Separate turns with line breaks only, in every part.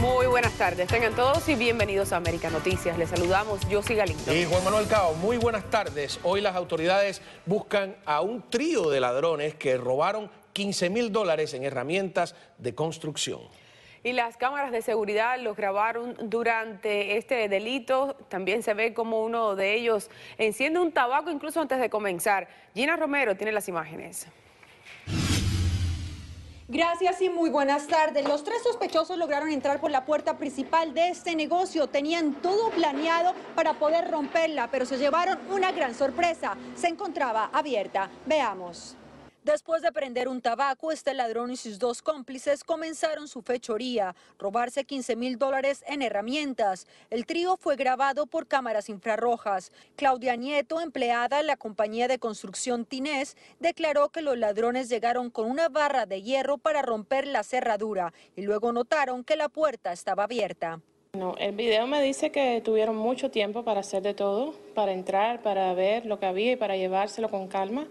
Muy buenas tardes. Tengan todos y bienvenidos a América Noticias. Les saludamos yo soy Galindo. Y
Juan Manuel Cao, muy buenas tardes. Hoy las autoridades buscan a un trío de ladrones que robaron 15 mil dólares en herramientas de construcción.
Y las cámaras de seguridad los grabaron durante este delito. También se ve como uno de ellos enciende un tabaco incluso antes de comenzar. Gina Romero tiene las imágenes.
Gracias y muy buenas tardes. Los tres sospechosos lograron entrar por la puerta principal de este negocio. Tenían todo planeado para poder romperla, pero se llevaron una gran sorpresa. Se encontraba abierta. Veamos. Después de prender un tabaco, este ladrón y sus dos cómplices comenzaron su fechoría, robarse 15 mil dólares en herramientas. El trío fue grabado por cámaras infrarrojas. Claudia Nieto, empleada en la compañía de construcción Tinés, declaró que los ladrones llegaron con una barra de hierro para romper la cerradura y luego notaron que la puerta estaba abierta.
No, el video me dice que tuvieron mucho tiempo para hacer de todo, para entrar, para ver lo que había y para llevárselo con calma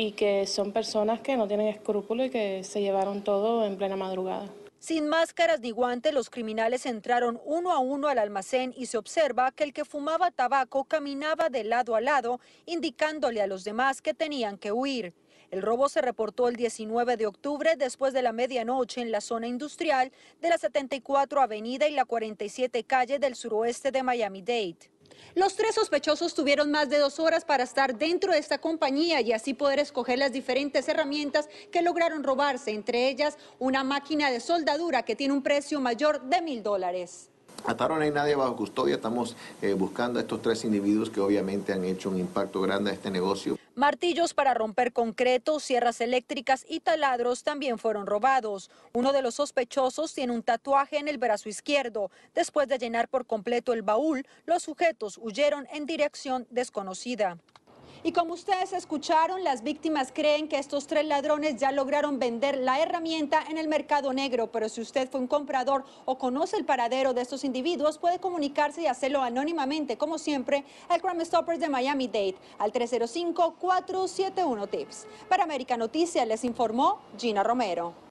y que son personas que no tienen escrúpulos y que se llevaron todo en plena madrugada.
Sin máscaras ni guantes, los criminales entraron uno a uno al almacén y se observa que el que fumaba tabaco caminaba de lado a lado, indicándole a los demás que tenían que huir. El robo se reportó el 19 de octubre después de la medianoche en la zona industrial de la 74 Avenida y la 47 Calle del suroeste de Miami-Dade. Los tres sospechosos tuvieron más de dos horas para estar dentro de esta compañía y así poder escoger las diferentes herramientas que lograron robarse, entre ellas una máquina de soldadura que tiene un precio mayor de mil dólares ataron ahora nadie bajo custodia, estamos eh, buscando a estos tres individuos que obviamente han hecho un impacto grande a este negocio. Martillos para romper concreto, sierras eléctricas y taladros también fueron robados. Uno de los sospechosos tiene un tatuaje en el brazo izquierdo. Después de llenar por completo el baúl, los sujetos huyeron en dirección desconocida. Y como ustedes escucharon, las víctimas creen que estos tres ladrones ya lograron vender la herramienta en el mercado negro, pero si usted fue un comprador o conoce el paradero de estos individuos, puede comunicarse y hacerlo anónimamente, como siempre, al Crime Stoppers de Miami dade al 305-471-TIPS. Para América Noticias les informó Gina Romero.